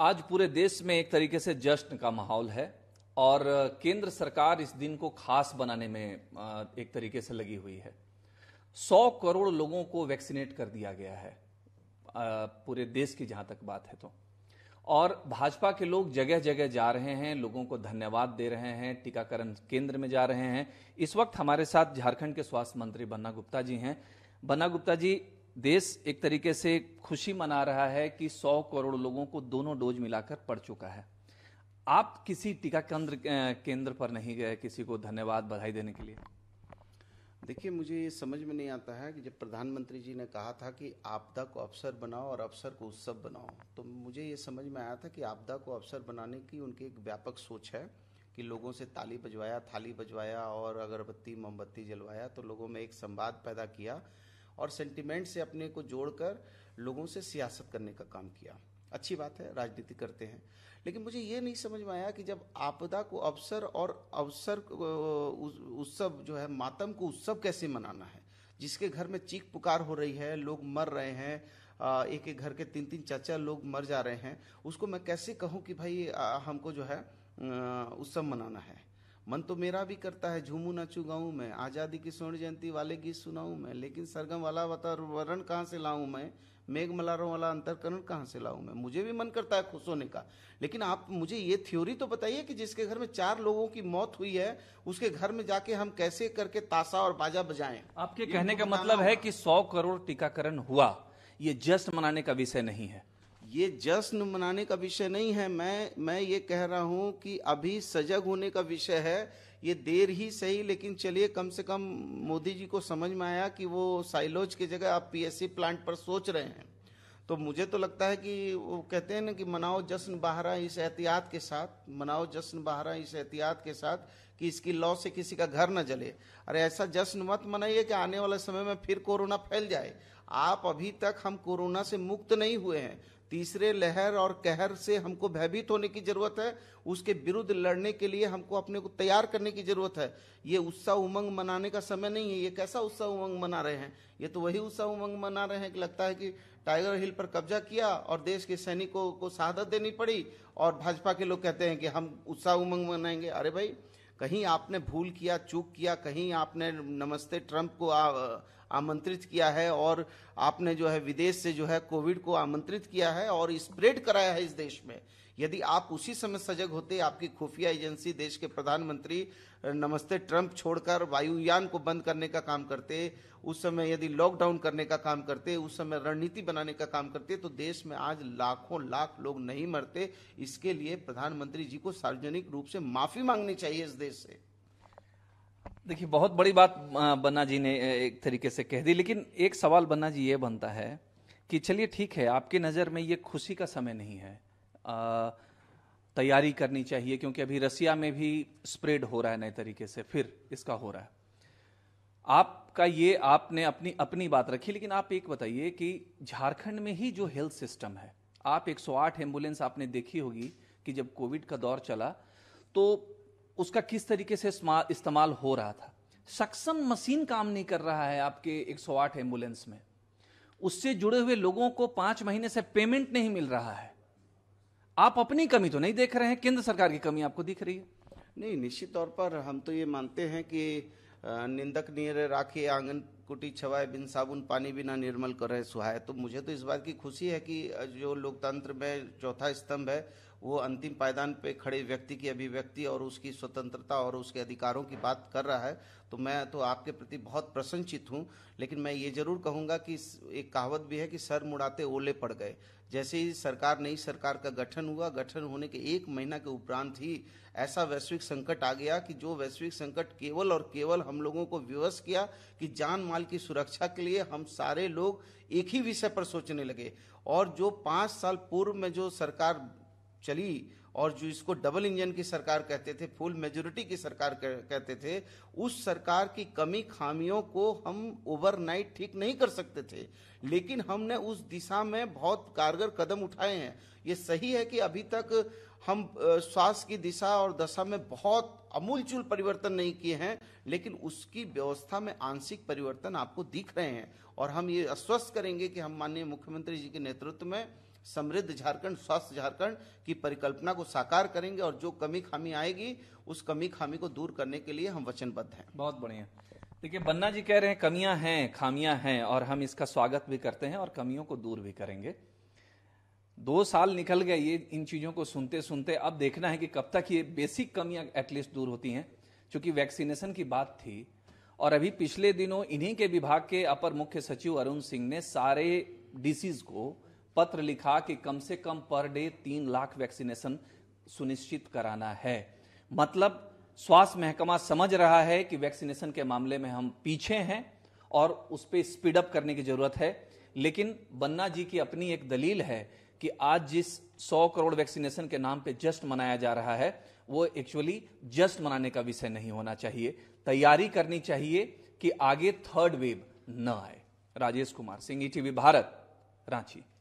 आज पूरे देश में एक तरीके से जश्न का माहौल है और केंद्र सरकार इस दिन को खास बनाने में एक तरीके से लगी हुई है 100 करोड़ लोगों को वैक्सीनेट कर दिया गया है पूरे देश की जहां तक बात है तो और भाजपा के लोग जगह जगह जा रहे हैं लोगों को धन्यवाद दे रहे हैं टीकाकरण केंद्र में जा रहे हैं इस वक्त हमारे साथ झारखंड के स्वास्थ्य मंत्री बन्ना गुप्ता जी हैं बन्ना गुप्ता जी देश एक तरीके से खुशी मना रहा है कि 100 करोड़ लोगों को दोनों डोज मिलाकर पड़ चुका है आप किसी टीका केंद्र केंद्र पर नहीं गए किसी को धन्यवाद बधाई देने के लिए देखिए मुझे ये समझ में नहीं आता है कि जब प्रधानमंत्री जी ने कहा था कि आपदा को अवसर बनाओ और अवसर को उत्सव बनाओ तो मुझे ये समझ में आया था कि आपदा को अवसर बनाने की उनकी एक व्यापक सोच है कि लोगों से ताली बजवाया थाली बजवाया और अगरबत्ती मोमबत्ती जलवाया तो लोगों में एक संवाद पैदा किया और सेंटिमेंट से अपने को जोड़कर लोगों से सियासत करने का काम किया अच्छी बात है राजनीति करते हैं लेकिन मुझे ये नहीं समझ में आया कि जब आपदा को अवसर और अवसर उत्सव जो है मातम को उत्सव कैसे मनाना है जिसके घर में चीख पुकार हो रही है लोग मर रहे हैं एक एक घर के तीन तीन चाचा लोग मर जा रहे हैं उसको मैं कैसे कहूँ कि भाई हमको जो है उत्सव मनाना है मन तो मेरा भी करता है झूमू नाचू गाऊ मैं आज़ादी की स्वर्ण जयंती वाले गीत सुनाऊ मैं लेकिन सरगम वाला वातावरण कहाँ से लाऊ मैं मेघ मलारों वाला अंतरकरण कहाँ से लाऊ मैं मुझे भी मन करता है खुश होने का लेकिन आप मुझे ये थ्योरी तो बताइए कि जिसके घर में चार लोगों की मौत हुई है उसके घर में जाके हम कैसे करके ताशा और बाजा बजाए आपके कहने का मतलब है कि सौ करोड़ टीकाकरण हुआ ये जश्न मनाने का विषय नहीं है ये जश्न मनाने का विषय नहीं है मैं मैं ये कह रहा हूं कि अभी सजग होने का विषय है ये देर ही सही लेकिन चलिए कम से कम मोदी जी को समझ में आया कि वो साइलोज की जगह आप पीएससी प्लांट पर सोच रहे हैं तो मुझे तो लगता है कि वो कहते हैं ना कि मनाओ जश्न बहरा इस एहतियात के साथ मनाओ जश्न बहारा इस एहतियात के साथ कि इसकी लॉ से किसी का घर न जले अरे ऐसा जश्न मत मनाइए कि आने वाले समय में फिर कोरोना फैल जाए आप अभी तक हम कोरोना से मुक्त नहीं हुए हैं तीसरे लहर और कहर से हमको भयभीत होने की जरूरत है उसके विरुद्ध लड़ने के लिए हमको अपने को तैयार करने की जरूरत है ये उत्साह उमंग मनाने का समय नहीं है ये कैसा उत्साह उमंग मना रहे हैं ये तो वही उत्साह उमंग मना रहे हैं कि लगता है कि टाइगर हिल पर कब्जा किया और देश के सैनिकों को शहादत देनी पड़ी और भाजपा के लोग कहते हैं कि हम उत्साह उमंग मनाएंगे अरे भाई कहीं आपने भूल किया चूक किया कहीं आपने नमस्ते ट्रंप को आ, आमंत्रित किया है और आपने जो है विदेश से जो है कोविड को आमंत्रित किया है और स्प्रेड कराया है इस देश में यदि आप उसी समय सजग होते आपकी खुफिया एजेंसी देश के प्रधानमंत्री नमस्ते ट्रंप छोड़कर वायुयान को बंद करने का काम करते उस समय यदि लॉकडाउन करने का काम करते उस समय रणनीति बनाने का काम करते तो देश में आज लाखों लाख लोग नहीं मरते इसके लिए प्रधानमंत्री जी को सार्वजनिक रूप से माफी मांगनी चाहिए इस देश से देखिए बहुत बड़ी बात बन्ना जी ने एक तरीके से कह दी लेकिन एक सवाल बन्ना जी ये बनता है कि चलिए ठीक है आपकी नज़र में ये खुशी का समय नहीं है तैयारी करनी चाहिए क्योंकि अभी रसिया में भी स्प्रेड हो रहा है नए तरीके से फिर इसका हो रहा है आपका ये आपने अपनी अपनी बात रखी लेकिन आप एक बताइए कि झारखंड में ही जो हेल्थ सिस्टम है आप 108 एम्बुलेंस आपने देखी होगी कि जब कोविड का दौर चला तो उसका किस तरीके से इस्तेमाल हो रहा था सक्षम मशीन काम नहीं कर रहा है आपके 108 एम्बुलेंस में उससे जुड़े हुए लोगों को पांच महीने से पेमेंट नहीं मिल रहा है आप अपनी कमी तो नहीं देख रहे हैं केंद्र सरकार की कमी आपको दिख रही है नहीं निश्चित तौर पर हम तो ये मानते हैं कि निंदक नीर राखी आंगन कुटी छवाए बिन साबुन पानी बिना निर्मल कर रहे सुहाए तो मुझे तो इस बात की खुशी है कि जो लोकतंत्र में चौथा स्तंभ है वो अंतिम पायदान पे खड़े व्यक्ति की अभिव्यक्ति और उसकी स्वतंत्रता और उसके अधिकारों की बात कर रहा है तो मैं तो आपके प्रति बहुत प्रसन्नचित हूँ लेकिन मैं ये जरूर कहूँगा कि एक कहावत भी है कि सर मुड़ाते ओले पड़ गए जैसे ही सरकार नई सरकार का गठन हुआ गठन होने के एक महीना के उपरांत ही ऐसा वैश्विक संकट आ गया कि जो वैश्विक संकट केवल और केवल हम लोगों को विवश किया कि जान माल की सुरक्षा के लिए हम सारे लोग एक ही विषय पर सोचने लगे और जो पाँच साल पूर्व में जो सरकार चली और जो इसको डबल इंजन की सरकार कहते थे फुल मेजोरिटी की सरकार कहते थे उस सरकार की कमी खामियों को हम ओवरनाइट ठीक नहीं कर सकते थे लेकिन हमने उस दिशा में बहुत कारगर कदम उठाए हैं ये सही है कि अभी तक हम स्वास्थ्य की दिशा और दशा में बहुत अमूलचूल परिवर्तन नहीं किए हैं लेकिन उसकी व्यवस्था में आंशिक परिवर्तन आपको दिख रहे हैं और हम ये आश्वस्त करेंगे कि हम माननीय मुख्यमंत्री जी के नेतृत्व में समृद्ध झारखंड स्वस्थ झारखंड की परिकल्पना को साकार करेंगे और जो कमी खामी आएगी उस कमी खामी को दूर करने के लिए हम वचनबद्ध हैं बहुत बढ़िया देखिए बन्ना जी कह रहे हैं कमियां हैं खामियां हैं और हम इसका स्वागत भी करते हैं और कमियों को दूर भी करेंगे दो साल निकल गए ये इन चीजों को सुनते सुनते अब देखना है कि कब तक ये बेसिक कमियां एटलीस्ट दूर होती हैं चूंकि वैक्सीनेशन की बात थी और अभी पिछले दिनों इन्हीं के विभाग के अपर मुख्य सचिव अरुण सिंह ने सारे डिसीज को पत्र लिखा कि कम से कम पर डे तीन लाख वैक्सीनेशन सुनिश्चित कराना है मतलब स्वास्थ्य महकमा समझ रहा है कि वैक्सीनेशन के मामले में हम पीछे हैं और उस पर स्पीडअप करने की जरूरत है लेकिन बन्ना जी की अपनी एक दलील है कि आज जिस 100 करोड़ वैक्सीनेशन के नाम पे जस्ट मनाया जा रहा है वो एक्चुअली जस्ट मनाने का विषय नहीं होना चाहिए तैयारी करनी चाहिए कि आगे थर्ड वेव न आए राजेश कुमार सिंह ईटीवी भारत रांची